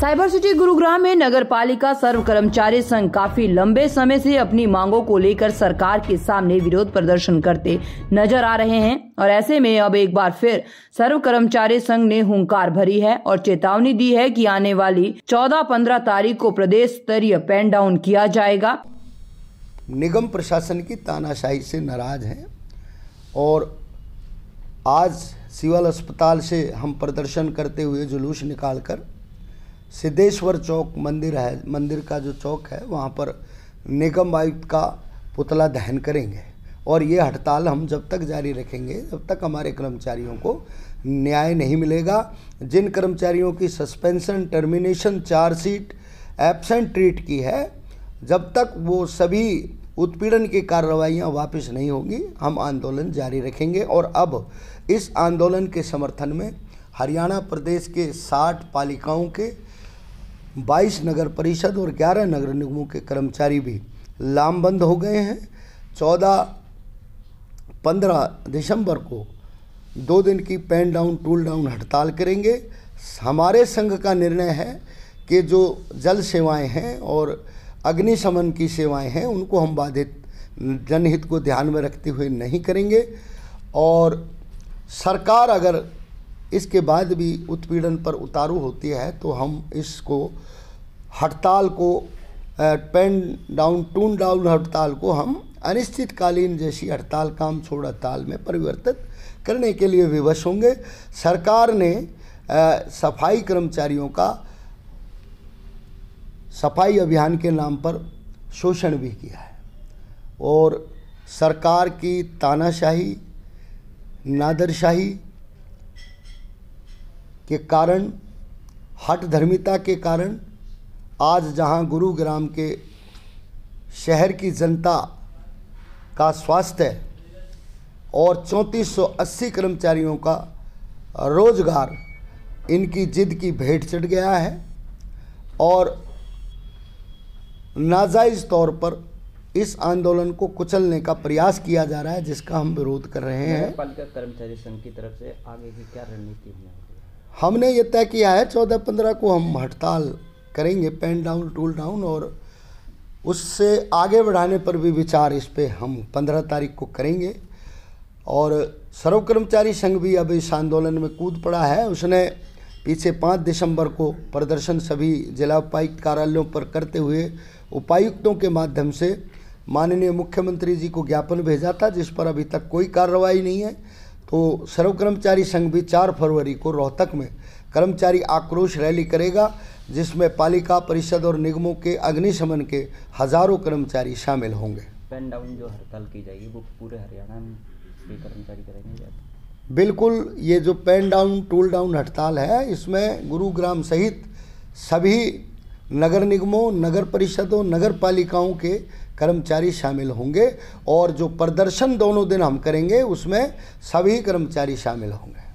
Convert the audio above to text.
cyber city Gurugram में नगर पालिका सर्व कर्मचारी संघ काफी लंबे समय से अपनी मांगों को लेकर सरकार के सामने विरोध प्रदर्शन करते नजर आ रहे हैं और ऐसे में अब एक बार फिर सर्व कर्मचारी संघ ने हुंकार भरी है और चेतावनी दी है कि आने वाली 14-15 तारीख को प्रदेश स्तरीय पैन डाउन किया जाएगा निगम प्रशासन की तानाशाही से नाराज है और आज सिविल अस्पताल से हम प्रदर्शन करते हुए जुलूस निकालकर सिद्धेश्वर चौक मंदिर है मंदिर का जो चौक है वहाँ पर निगम आयुक्त का पुतला दहन करेंगे और ये हड़ताल हम जब तक जारी रखेंगे जब तक हमारे कर्मचारियों को न्याय नहीं मिलेगा जिन कर्मचारियों की suspension termination chargesheet absent treat की है जब तक वो सभी उत्पीड़न की कार्रवाइयाँ वापस नहीं होंगी हम आंदोलन जारी रखेंगे और अब इस आंदोलन के समर्थन में हरियाणा प्रदेश के साठ पालिकाओं के 22 नगर परिषद और 11 नगर निगमों के कर्मचारी भी लामबंद हो गए हैं 14 15 दिसंबर को दो दिन की पैन डाउन टूल डाउन हड़ताल करेंगे हमारे संघ का निर्णय है कि जो जल सेवाएं हैं और अग्निशमन की सेवाएं हैं उनको हम बाधित जनहित को ध्यान में रखते हुए नहीं करेंगे और सरकार अगर इसके बाद भी उत्पीड़न पर उतारू होती है तो हम इसको हड़ताल को पेन डाउन टून डाउन हड़ताल को हम अनिश्चितकालीन जैसी हड़ताल काम छोड़ हड़ताल में परिवर्तित करने के लिए विवश होंगे सरकार ने आ, सफाई कर्मचारियों का सफाई अभियान के नाम पर शोषण भी किया है और सरकार की तानाशाही नादरशाही के कारण हट धर्मिता के कारण आज जहां गुरुग्राम के शहर की जनता का स्वास्थ्य और 3480 कर्मचारियों का रोजगार इनकी जिद की भेंट चढ़ गया है और नाजायज़ तौर पर इस आंदोलन को कुचलने का प्रयास किया जा रहा है जिसका हम विरोध कर रहे हैं पालिका कर्मचारी संघ की तरफ से आगे की क्या रणनीति होने हमने ये तय किया है चौदह पंद्रह को हम हड़ताल करेंगे पेन डाउन टूल डाउन और उससे आगे बढ़ाने पर भी विचार इस पर हम पंद्रह तारीख को करेंगे और सर्व कर्मचारी संघ भी अब इस आंदोलन में कूद पड़ा है उसने पीछे पाँच दिसंबर को प्रदर्शन सभी जिला उपायुक्त कार्यालयों पर करते हुए उपायुक्तों के माध्यम से माननीय मुख्यमंत्री जी को ज्ञापन भेजा था जिस पर अभी तक कोई कार्रवाई नहीं है तो सर्व कर्मचारी संघ भी चार फरवरी को रोहतक में कर्मचारी आक्रोश रैली करेगा जिसमें पालिका परिषद और निगमों के अग्निशमन के हजारों कर्मचारी शामिल होंगे डाउन जो हड़ताल की जाएगी वो पूरे हरियाणा में कर्मचारी करेंगे बिल्कुल ये जो पेन डाउन टूल डाउन हड़ताल है इसमें गुरुग्राम सहित सभी नगर निगमों नगर परिषदों नगर पालिकाओं के कर्मचारी शामिल होंगे और जो प्रदर्शन दोनों दिन हम करेंगे उसमें सभी कर्मचारी शामिल होंगे